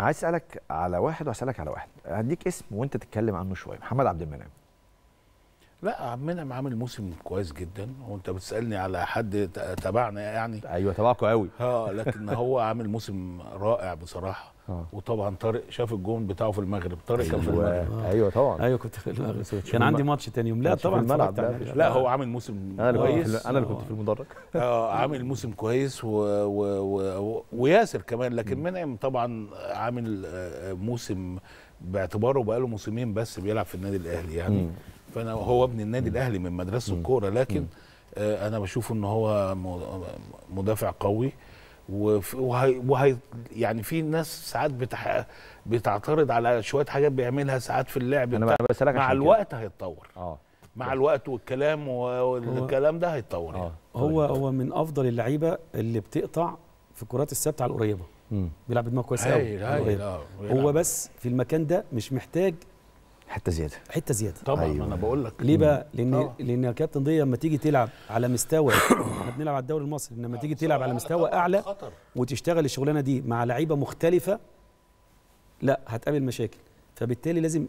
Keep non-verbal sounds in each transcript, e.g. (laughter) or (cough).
عايز اسالك على واحد واسالك على واحد هديك اسم وانت تتكلم عنه شويه محمد عبد المنعم لا عمنا عامل موسم كويس جدا وانت بتسالني على حد تابعنا يعني ايوه تابعكم قوي (laughs) اه لكن هو عامل موسم رائع بصراحه آه. وطبعا طارق شاف الجون بتاعه في المغرب طارق كان في أيوة. المغرب آه. ايوه طبعا ايوه كنت في المغرب كان عندي ماتش تاني يوم لا طبعا لا, لا هو عامل موسم أنا كويس انا اللي كنت في آه. المدرج (laughs) اه عامل موسم كويس و... و... و... وياسر كمان لكن منعم طبعا عامل آه، موسم باعتباره بقاله موسمين بس بيلعب في النادي الاهلي يعني م. فانا هو ابن النادي الاهلي من مدرسه الكوره لكن آه انا بشوف ان هو مدافع قوي وهي, وهي يعني في ناس ساعات بتح... بتعترض على شويه حاجات بيعملها ساعات في اللعب أنا بتاع... مع الوقت هيتطور اه مع الوقت والكلام والكلام ده هيتطور يعني. آه. هو طيب. هو من افضل اللعيبه اللي بتقطع في الكرات الثابته على القريبه بيلعب بدماغه كويس قوي هو آه. بس في المكان ده مش محتاج حته زياده حته زياده طبعا أيوة. انا بقول لك ليه بقى لان طبعا. لان يا كابتن ضي لما تيجي تلعب على مستوى (coughs) احنا بنلعب على الدوري المصري لما تيجي تلعب على مستوى اعلى خطر. وتشتغل الشغلانه دي مع لعيبه مختلفه لا هتقابل مشاكل فبالتالي لازم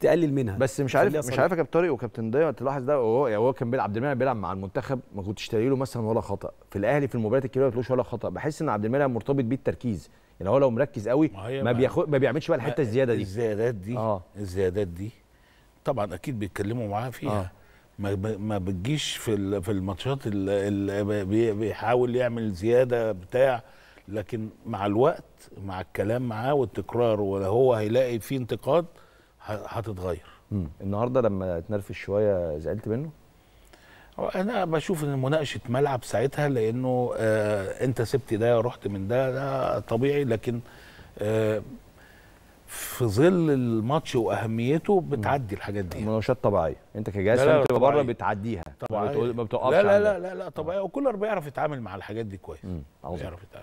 تقلل منها بس مش عارف مش عارف يا كابتن طارق وكابتن ضياء تلاحظ ده وهو يعني هو كان بيلعب عبد المنعم بيلعب مع المنتخب ما كنتش تلاقي له مثلا ولا خطا في الاهلي في المباريات الكبيره ما ولا خطا بحس ان عبد المنعم مرتبط بيه التركيز يعني هو لو مركز قوي ما, ما بياخد ما بيعملش بقى الحته الزياده دي الزيادات دي آه. الزيادات دي طبعا اكيد بيتكلموا معاه فيها آه. ما ما بتجيش في في الماتشات اللي بيحاول يعمل زياده بتاع لكن مع الوقت مع الكلام معاه والتكرار وهو هيلاقي فيه انتقاد هتتغير النهارده لما اتنرفش شويه زعلت منه انا بشوف ان مناقشه ملعب ساعتها لانه آه انت سبت ده رحت من ده ده طبيعي لكن آه في ظل الماتش واهميته بتعدي الحاجات دي مناقشات طبيعيه انت كجهاز انت بره بتعديها طبعا ما بتوقفش لا لا لا لا, لا طبيعي آه. وكولر بيعرف يتعامل مع الحاجات دي كويس بيعرف يتعامل